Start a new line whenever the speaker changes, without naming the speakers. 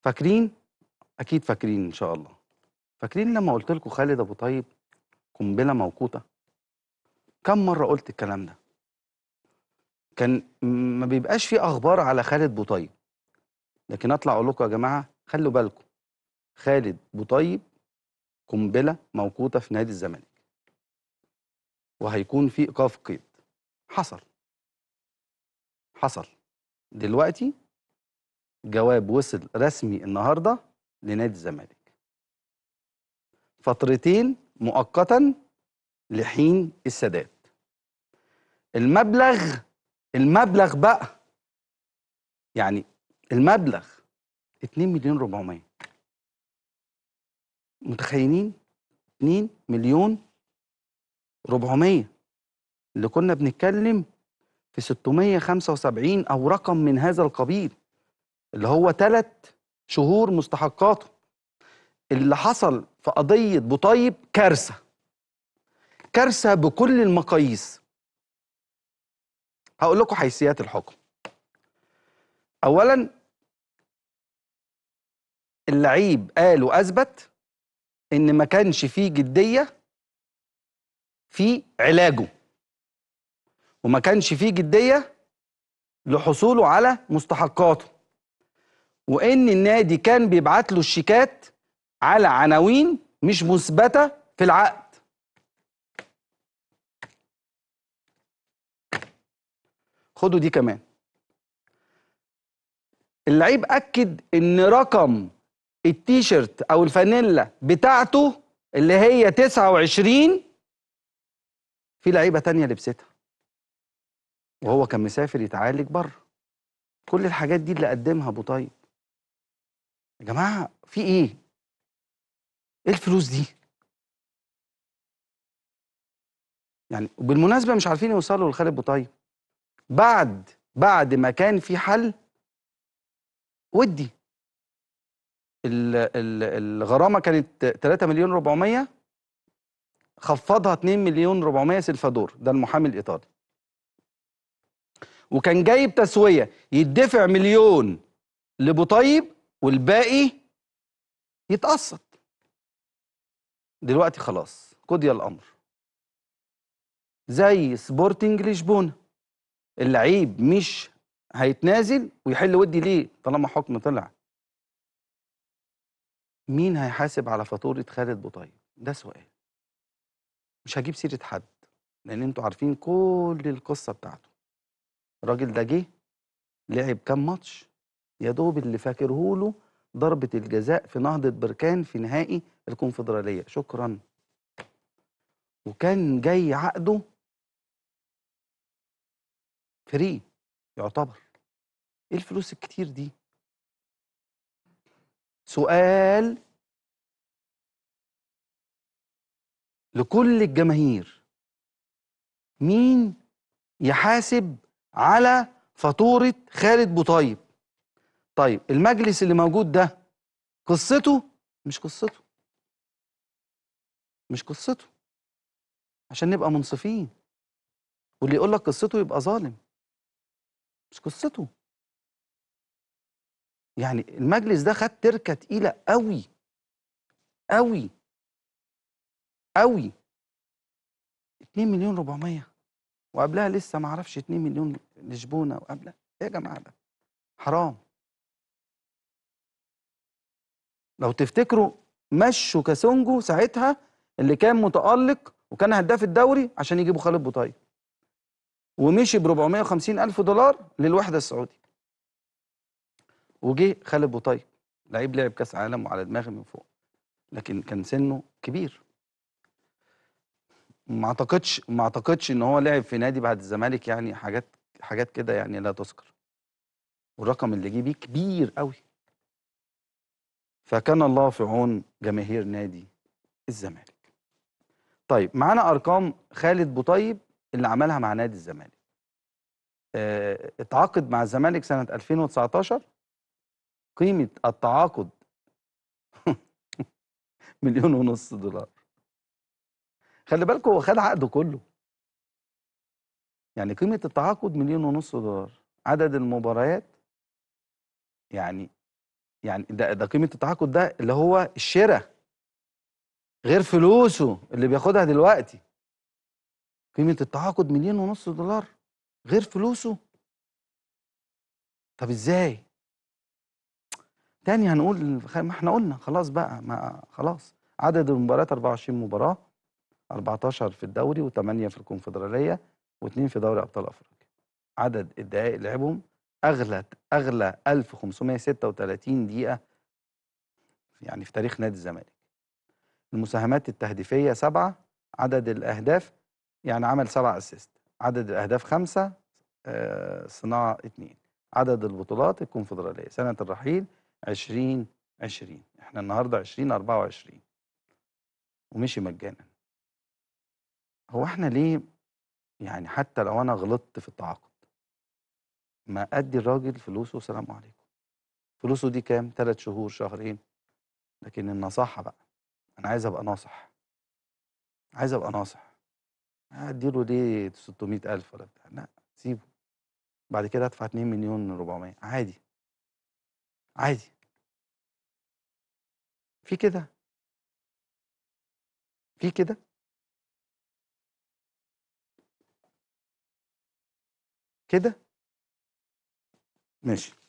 فاكرين اكيد فاكرين ان شاء الله فاكرين لما قلت لكم خالد ابو طيب قنبله موقوته كم مره قلت الكلام ده كان ما بيبقاش في اخبار على خالد ابو طيب لكن اطلع اقول لكم يا جماعه خلوا بالكم خالد ابو طيب قنبله موقوته في نادي الزمالك وهيكون في ايقاف قيد حصل حصل دلوقتي جواب وصل رسمي النهارده لنادي الزمالك فترتين مؤقتا لحين السداد المبلغ المبلغ بقى يعني المبلغ 2 مليون 400 متخيلين 2 مليون 400 اللي كنا بنتكلم في 675 او رقم من هذا القبيل اللي هو ثلاث شهور مستحقاته اللي حصل في قضية بوطيب كارثة كارثة بكل المقاييس هقول لكم حيثيات الحكم أولا اللعيب قال وأثبت إن ما كانش فيه جدية في علاجه وما كانش فيه جدية لحصوله على مستحقاته وان النادي كان بيبعت له الشيكات على عناوين مش مثبته في العقد خدوا دي كمان اللعيب اكد ان رقم التيشيرت او الفانيلا بتاعته اللي هي 29 في لعيبه تانية لبستها وهو كان مسافر يتعالج بره كل الحاجات دي اللي قدمها ابو طيب يا جماعه في ايه؟ ايه الفلوس دي؟ يعني وبالمناسبه مش عارفين يوصلوا لخالد بوطيب بعد بعد ما كان في حل ودي الغرامه كانت 3 مليون 400 خفضها 2 مليون 400 سلفادور ده المحامي الايطالي وكان جايب تسويه يدفع مليون لبوطيب والباقي يتقسط دلوقتي خلاص قضي الامر زي سبورتنج لشبونه اللعيب مش هيتنازل ويحل ودي ليه طالما حكم طلع مين هيحاسب على فاتوره خالد بوطيب ده سؤال مش هجيب سيره حد لان انتوا عارفين كل القصه بتاعته الراجل ده جه لعب كام ماتش يا دوب اللي فاكره له ضربة الجزاء في نهضة بركان في نهائي الكونفدرالية شكرا وكان جاي عقده فري يعتبر ايه الفلوس الكتير دي سؤال لكل الجماهير مين يحاسب على فاتوره خالد بوطيب طيب المجلس اللي موجود ده قصته مش قصته مش قصته عشان نبقى منصفين واللي يقول لك قصته يبقى ظالم مش قصته يعني المجلس ده خد تركه تقيله قوي قوي قوي 2 مليون 400 وقبلها لسه ما اعرفش 2 مليون لشبونه وقبلها ايه يا جماعه ده حرام لو تفتكروا مشوا كاسونجو ساعتها اللي كان متألق وكان هداف الدوري عشان يجيبوا خالد بوطيب ومشي ب 450 ألف دولار للوحدة السعودي وجه خالد بوطيب لعيب لعب كاس عالم وعلى دماغي من فوق لكن كان سنه كبير ما اعتقدش ما اعتقدش ان هو لعب في نادي بعد الزمالك يعني حاجات حاجات كده يعني لا تذكر والرقم اللي جه بيه كبير قوي فكان الله في عون جماهير نادي الزمالك طيب معانا ارقام خالد بوطيب اللي عملها مع نادي الزمالك اه اتعاقد مع الزمالك سنه 2019 قيمه التعاقد مليون ونص دولار خلي بالكم هو خد عقده كله يعني قيمه التعاقد مليون ونص دولار عدد المباريات يعني يعني ده, ده قيمه التعاقد ده اللي هو الشراء غير فلوسه اللي بياخدها دلوقتي قيمه التعاقد مليون ونص دولار غير فلوسه طب ازاي تاني هنقول ما احنا قلنا خلاص بقى ما خلاص عدد المباريات 24 مباراه 14 في الدوري و8 في الكونفدراليه و2 في دوري ابطال افريقيا عدد الدقائق لعبهم اغلى اغلى 1536 دقيقه يعني في تاريخ نادي الزمالك المساهمات التهديفيه سبعه عدد الاهداف يعني عمل سبع اسيست عدد الاهداف خمسه آه، صناعه اثنين عدد البطولات الكونفدراليه سنه الرحيل 20 20 احنا النهارده 20 24 ومشي مجانا هو احنا ليه يعني حتى لو انا غلطت في التعاقد ما ادي الراجل فلوسه سلام عليكم فلوسه دي كام ثلاث شهور شهرين لكن النصاحه بقى انا عايز ابقى ناصح عايز ابقى ناصح دي ليه 600000 ولا بتاع لا سيبه بعد كده ادفع 2 مليون 400 عادي عادي في كده في كده كده ماشي